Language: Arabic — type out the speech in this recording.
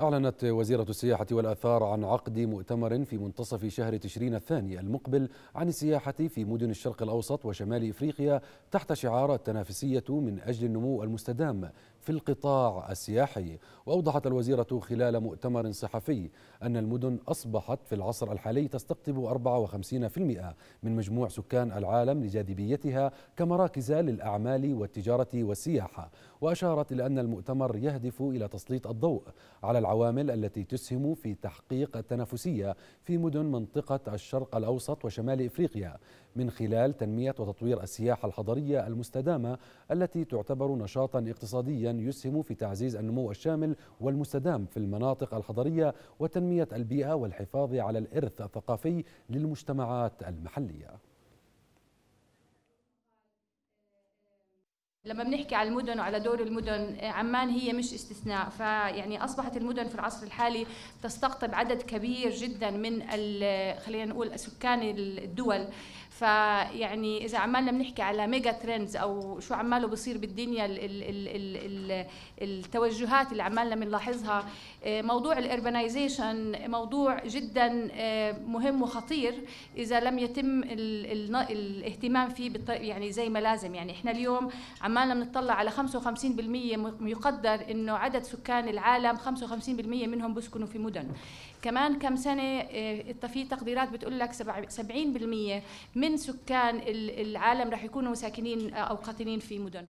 أعلنت وزيرة السياحة والآثار عن عقد مؤتمر في منتصف شهر تشرين الثاني المقبل عن السياحة في مدن الشرق الأوسط وشمال إفريقيا تحت شعار التنافسية من أجل النمو المستدام في القطاع السياحي وأوضحت الوزيرة خلال مؤتمر صحفي أن المدن أصبحت في العصر الحالي تستقطب 54% من مجموع سكان العالم لجاذبيتها كمراكز للأعمال والتجارة والسياحة وأشارت إلى أن المؤتمر يهدف إلى تسليط الضوء على العوامل التي تسهم في تحقيق التنافسية في مدن منطقة الشرق الأوسط وشمال إفريقيا من خلال تنمية وتطوير السياحة الحضرية المستدامة التي تعتبر نشاطا اقتصاديا يسهم في تعزيز النمو الشامل والمستدام في المناطق الحضرية وتنمية البيئة والحفاظ على الإرث الثقافي للمجتمعات المحلية لما بنحكي على المدن وعلى دور المدن عمان هي مش استثناء فيعني اصبحت المدن في العصر الحالي تستقطب عدد كبير جدا من خلينا نقول سكان الدول فيعني اذا عمالنا بنحكي على ميجا ترندز او شو عماله بصير بالدنيا الـ الـ الـ الـ التوجهات اللي عمالنا بنلاحظها موضوع الاربنايزيشن موضوع جدا مهم وخطير اذا لم يتم الاهتمام فيه يعني زي ما لازم يعني احنا اليوم عم عمالنا بنطلع على 55% يقدر انه عدد سكان العالم 55% منهم بيسكنوا في مدن كمان كم سنه آه، في تقديرات بتقول لك 70% من سكان العالم راح يكونوا ساكنين آه، او قاطنين في مدن